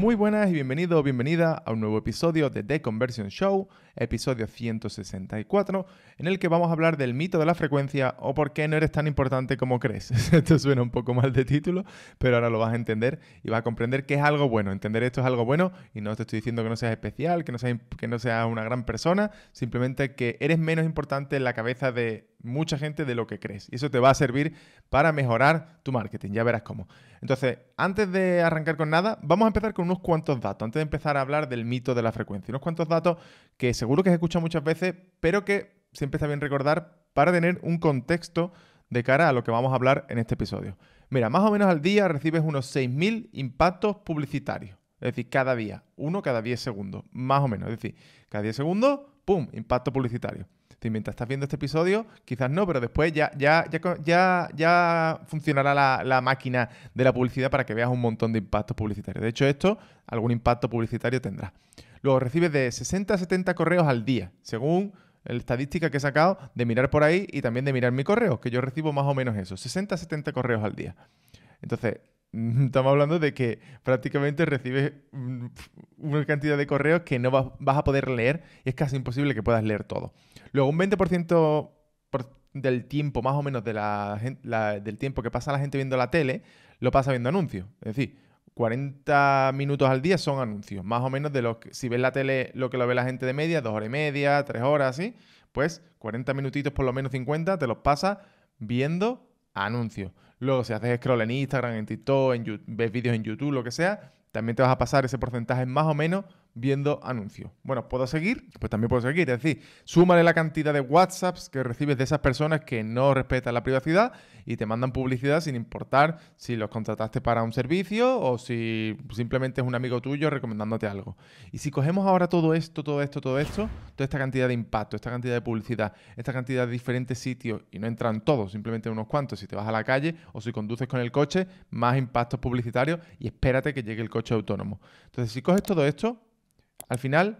Muy buenas y bienvenido o bienvenida a un nuevo episodio de The Conversion Show, episodio 164, en el que vamos a hablar del mito de la frecuencia o por qué no eres tan importante como crees. Esto suena un poco mal de título, pero ahora lo vas a entender y vas a comprender que es algo bueno. Entender esto es algo bueno y no te estoy diciendo que no seas especial, que no seas, que no seas una gran persona, simplemente que eres menos importante en la cabeza de mucha gente de lo que crees. Y eso te va a servir para mejorar tu marketing, ya verás cómo. Entonces, antes de arrancar con nada, vamos a empezar con unos cuantos datos, antes de empezar a hablar del mito de la frecuencia. Unos cuantos datos que seguro que has escuchado muchas veces, pero que siempre está bien recordar para tener un contexto de cara a lo que vamos a hablar en este episodio. Mira, más o menos al día recibes unos 6.000 impactos publicitarios. Es decir, cada día, uno cada 10 segundos, más o menos. Es decir, cada 10 segundos, ¡pum!, impacto publicitario mientras estás viendo este episodio, quizás no, pero después ya, ya, ya, ya, funcionará la, la, máquina de la publicidad para que veas un montón de impactos publicitarios. De hecho, esto algún impacto publicitario tendrá. Luego recibes de 60 a 70 correos al día, según la estadística que he sacado de mirar por ahí y también de mirar mi correo, que yo recibo más o menos eso, 60 a 70 correos al día. Entonces, Estamos hablando de que prácticamente recibes mm, una cantidad de correos que no vas a poder leer y es casi imposible que puedas leer todo. Luego, un 20% del tiempo, más o menos, del tiempo que pasa la gente viendo la tele, lo pasa viendo anuncios. Es decir, 40 minutos al día son anuncios. Más o menos de lo que, si ves la tele, lo que lo ve la gente de media, dos horas y media, tres horas, así, pues 40 minutitos, por lo menos 50, te los pasa viendo anuncios. Luego, si haces scroll en Instagram, en TikTok, en ves vídeos en YouTube, lo que sea, también te vas a pasar ese porcentaje más o menos viendo anuncios. Bueno, ¿puedo seguir? Pues también puedo seguir. Es decir, súmale la cantidad de WhatsApps que recibes de esas personas que no respetan la privacidad y te mandan publicidad sin importar si los contrataste para un servicio o si simplemente es un amigo tuyo recomendándote algo. Y si cogemos ahora todo esto, todo esto, todo esto, toda esta cantidad de impacto, esta cantidad de publicidad, esta cantidad de diferentes sitios, y no entran todos, simplemente unos cuantos, si te vas a la calle o si conduces con el coche, más impactos publicitarios y espérate que llegue el coche autónomo. Entonces, si coges todo esto, al final,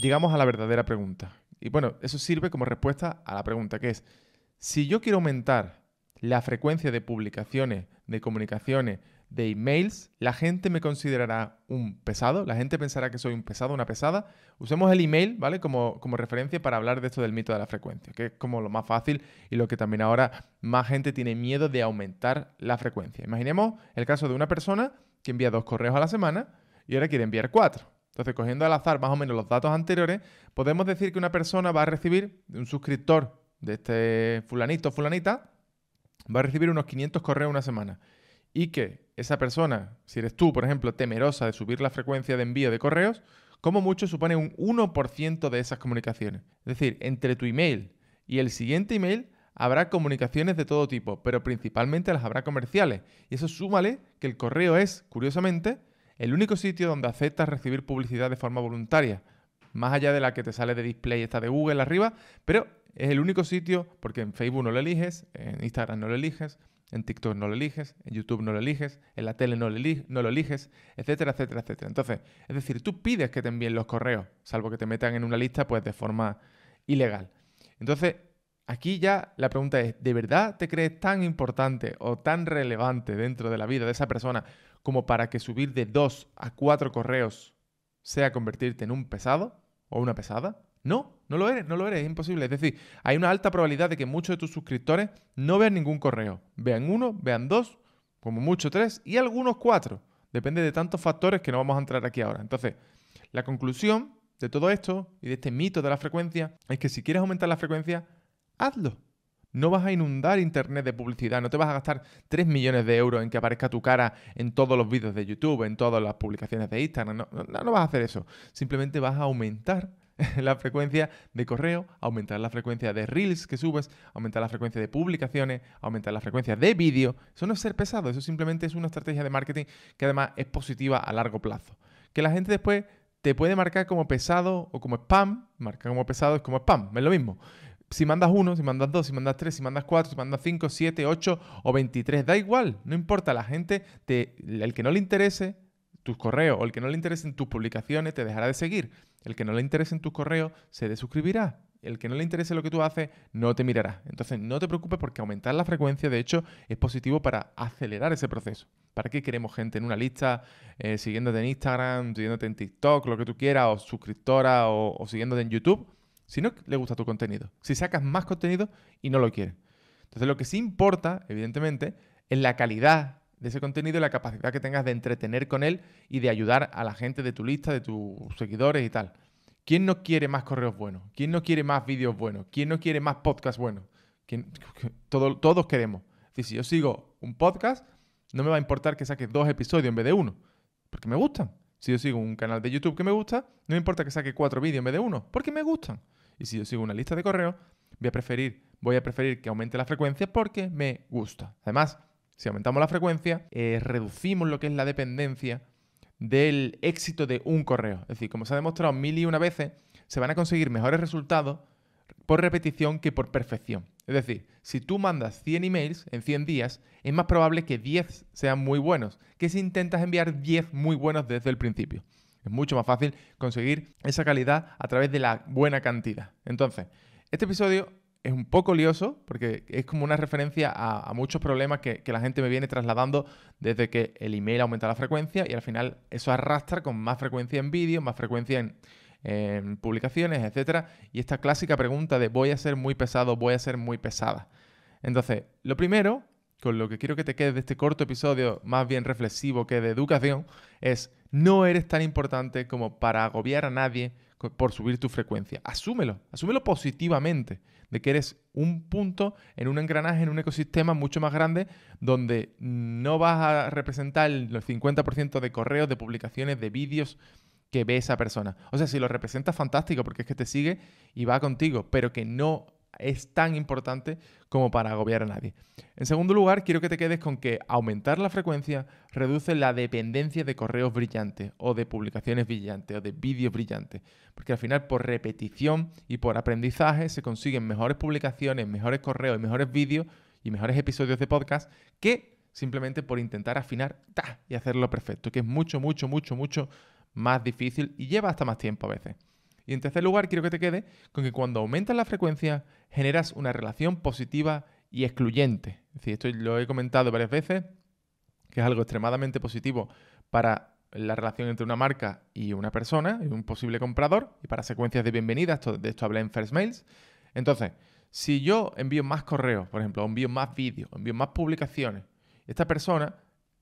llegamos a la verdadera pregunta. Y bueno, eso sirve como respuesta a la pregunta, que es, si yo quiero aumentar la frecuencia de publicaciones, de comunicaciones, de emails, la gente me considerará un pesado, la gente pensará que soy un pesado, una pesada. Usemos el email, ¿vale? Como, como referencia para hablar de esto del mito de la frecuencia, que es como lo más fácil y lo que también ahora más gente tiene miedo de aumentar la frecuencia. Imaginemos el caso de una persona que envía dos correos a la semana y ahora quiere enviar cuatro. Entonces, cogiendo al azar más o menos los datos anteriores, podemos decir que una persona va a recibir, un suscriptor de este fulanito fulanita, va a recibir unos 500 correos una semana. Y que esa persona, si eres tú, por ejemplo, temerosa de subir la frecuencia de envío de correos, como mucho supone un 1% de esas comunicaciones. Es decir, entre tu email y el siguiente email habrá comunicaciones de todo tipo, pero principalmente las habrá comerciales. Y eso súmale que el correo es, curiosamente, el único sitio donde aceptas recibir publicidad de forma voluntaria, más allá de la que te sale de display esta de Google arriba, pero es el único sitio porque en Facebook no lo eliges, en Instagram no lo eliges, en TikTok no lo eliges, en YouTube no lo eliges, en la tele no lo, eliges, no lo eliges, etcétera, etcétera, etcétera. Entonces, es decir, tú pides que te envíen los correos, salvo que te metan en una lista pues de forma ilegal. Entonces, Aquí ya la pregunta es, ¿de verdad te crees tan importante o tan relevante dentro de la vida de esa persona como para que subir de dos a cuatro correos sea convertirte en un pesado o una pesada? No, no lo eres, no lo eres, es imposible. Es decir, hay una alta probabilidad de que muchos de tus suscriptores no vean ningún correo. Vean uno, vean dos, como mucho tres y algunos cuatro. Depende de tantos factores que no vamos a entrar aquí ahora. Entonces, la conclusión de todo esto y de este mito de la frecuencia es que si quieres aumentar la frecuencia, hazlo. No vas a inundar Internet de publicidad, no te vas a gastar 3 millones de euros en que aparezca tu cara en todos los vídeos de YouTube, en todas las publicaciones de Instagram, no, vas a hacer eso. Simplemente vas a aumentar la frecuencia de correo, aumentar la frecuencia de reels que subes, aumentar la frecuencia de publicaciones, aumentar la frecuencia de vídeo. Eso no es ser pesado, eso simplemente es una estrategia de marketing que además es positiva a largo plazo. Que la gente después te puede marcar como pesado o como spam, marcar como pesado es como spam, es lo mismo si mandas uno, si mandas dos, si mandas tres, si mandas cuatro, si mandas cinco, siete, ocho o veintitrés, da igual, no importa, la gente, el que no le interese tus correos o el que no le interese tus publicaciones te dejará de seguir, el que no le en tus correos se desuscribirá, el que no le interese lo que tú haces no te mirará. Entonces no te preocupes porque aumentar la frecuencia de hecho es positivo para acelerar ese proceso. ¿Para qué queremos gente en una lista, eh, siguiéndote en Instagram, siguiéndote en TikTok, lo que tú quieras, o suscriptora o, o siguiéndote en YouTube? si no le gusta tu contenido, si sacas más contenido y no lo quiere. Entonces lo que sí importa, evidentemente, es la calidad de ese contenido y la capacidad que tengas de entretener con él y de ayudar a la gente de tu lista, de tus seguidores y tal. ¿Quién no quiere más correos buenos? ¿Quién no quiere más vídeos buenos? ¿Quién no quiere más podcasts buenos? Todo, todos queremos. si yo sigo un podcast, no me va a importar que saques dos episodios en vez de uno, porque me gustan. Si yo sigo un canal de YouTube que me gusta, no importa que saque cuatro vídeos en vez de uno, porque me gustan. Y si yo sigo una lista de correo, voy a preferir, voy a preferir que aumente la frecuencia porque me gusta. Además, si aumentamos la frecuencia, eh, reducimos lo que es la dependencia del éxito de un correo. Es decir, como se ha demostrado mil y una veces, se van a conseguir mejores resultados por repetición que por perfección. Es decir, si tú mandas 100 emails en 100 días, es más probable que 10 sean muy buenos que si intentas enviar 10 muy buenos desde el principio. Es mucho más fácil conseguir esa calidad a través de la buena cantidad. Entonces, este episodio es un poco lioso porque es como una referencia a, muchos problemas que, que, la gente me viene trasladando desde que el email aumenta la frecuencia y al final eso arrastra con más frecuencia en vídeo, más frecuencia en, en publicaciones, etcétera, Y esta clásica pregunta de voy a ser muy pesado, voy a ser muy pesada. Entonces, lo primero, con lo que quiero que te quedes de este corto episodio, más bien reflexivo que de educación, es no eres tan importante como para agobiar a nadie por subir tu frecuencia. Asúmelo, asúmelo positivamente, de que eres un punto en un engranaje, en un ecosistema mucho más grande, donde no vas a representar el 50% de correos, de publicaciones, de vídeos, que ve esa persona. O sea, si lo representa, fantástico, porque es que te sigue y va contigo, pero que no es tan importante como para agobiar a nadie. En segundo lugar, quiero que te quedes con que aumentar la frecuencia reduce la dependencia de correos brillantes o de publicaciones brillantes o de vídeos brillantes, porque al final por repetición y por aprendizaje se consiguen mejores publicaciones, mejores correos y mejores vídeos y mejores episodios de podcast que simplemente por intentar afinar y hacerlo perfecto, que es mucho, mucho, mucho, mucho más difícil y lleva hasta más tiempo a veces. Y en tercer lugar, quiero que te quede con que cuando aumentas la frecuencia generas una relación positiva y excluyente. Es decir, esto lo he comentado varias veces, que es algo extremadamente positivo para la relación entre una marca y una persona, y un posible comprador, y para secuencias de bienvenida, de esto hablé en First Mails. Entonces, si yo envío más correos, por ejemplo, envío más vídeos, envío más publicaciones, esta persona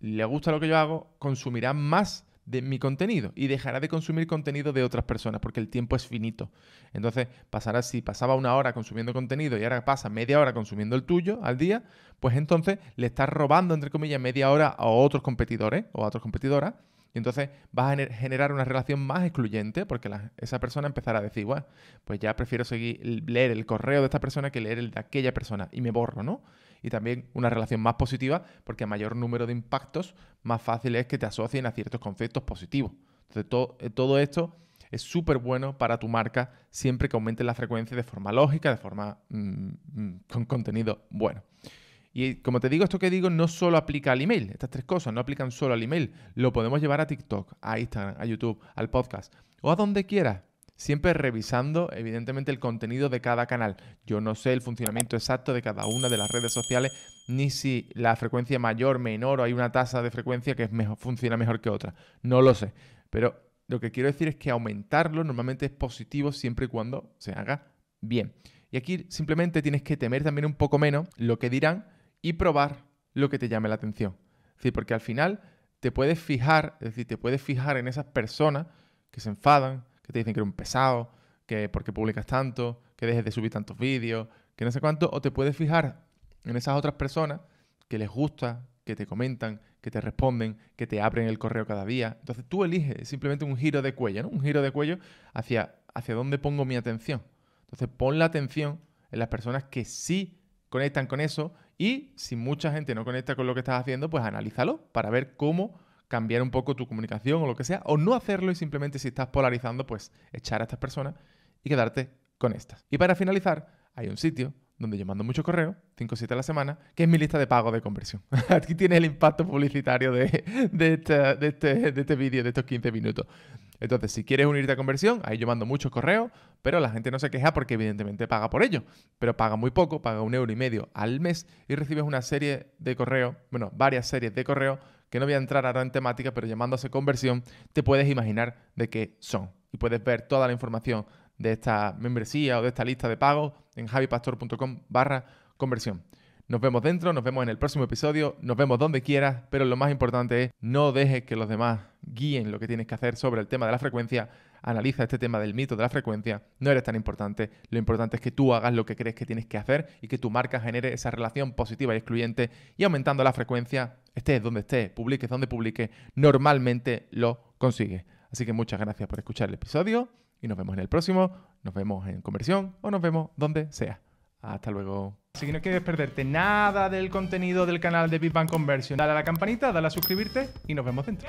le gusta lo que yo hago, consumirá más de mi contenido y dejará de consumir contenido de otras personas porque el tiempo es finito. Entonces pasará, si pasaba una hora consumiendo contenido y ahora pasa media hora consumiendo el tuyo al día, pues entonces le estás robando, entre comillas, media hora a otros competidores o a otras competidoras. Y entonces vas a generar una relación más excluyente porque esa persona empezará a decir, bueno, pues ya prefiero seguir leer el correo de esta persona que leer el de aquella persona y me borro, ¿no? y también una relación más positiva porque a mayor número de impactos, más fácil es que te asocien a ciertos conceptos positivos. Entonces, eh, todo esto es súper bueno para tu marca siempre que aumentes la frecuencia de forma lógica, de forma mm, mm, con contenido bueno. Y como te digo, esto que digo no solo aplica al email, estas tres cosas no aplican solo al email, lo podemos llevar a TikTok, a Instagram, a YouTube, al podcast o a donde quieras siempre revisando evidentemente el contenido de cada canal. Yo no sé el funcionamiento exacto de cada una de las redes sociales, ni si la frecuencia mayor, menor o hay una tasa de frecuencia que funciona mejor que otra. No lo sé. Pero lo que quiero decir es que aumentarlo normalmente es positivo siempre y cuando se haga bien. Y aquí simplemente tienes que temer también un poco menos lo que dirán y probar lo que te llame la atención. sí porque al final te puedes fijar, es decir, te puedes fijar en esas personas que se enfadan, que te dicen que eres un pesado, que porque publicas tanto, que dejes de subir tantos vídeos, que no sé cuánto, o te puedes fijar en esas otras personas que les gusta, que te comentan, que te responden, que te abren el correo cada día. Entonces tú eliges simplemente un giro de cuello, ¿no? Un giro de cuello hacia, hacia dónde pongo mi atención. Entonces pon la atención en las personas que sí conectan con eso y si mucha gente no conecta con lo que estás haciendo, pues analízalo para ver cómo cambiar un poco tu comunicación o lo que sea, o no hacerlo y simplemente si estás polarizando, pues echar a estas personas y quedarte con estas. Y para finalizar, hay un sitio donde yo mando mucho correo, 5 o 7 a la semana, que es mi lista de pago de conversión. Aquí tiene el impacto publicitario de, de este, de este vídeo, de estos 15 minutos. Entonces, si quieres unirte a conversión, ahí yo mando muchos correos, pero la gente no se queja porque evidentemente paga por ello. Pero paga muy poco, paga un euro y medio al mes y recibes una serie de correos, bueno, varias series de correos que no voy a entrar ahora en temática, pero llamándose conversión, te puedes imaginar de qué son. Y puedes ver toda la información de esta membresía o de esta lista de pagos en javipastor.com barra conversión. Nos vemos dentro, nos vemos en el próximo episodio, nos vemos donde quieras, pero lo más importante es no dejes que los demás guíen lo que tienes que hacer sobre el tema de la frecuencia. Analiza este tema del mito de la frecuencia, no eres tan importante, lo importante es que tú hagas lo que crees que tienes que hacer y que tu marca genere esa relación positiva y excluyente y aumentando la frecuencia, estés donde estés, publiques donde publiques, normalmente lo consigues. Así que muchas gracias por escuchar el episodio y nos vemos en el próximo, nos vemos en conversión o nos vemos donde sea. Hasta luego. Si no quieres perderte nada del contenido del canal de Big Bang Conversion, dale a la campanita, dale a suscribirte y nos vemos dentro.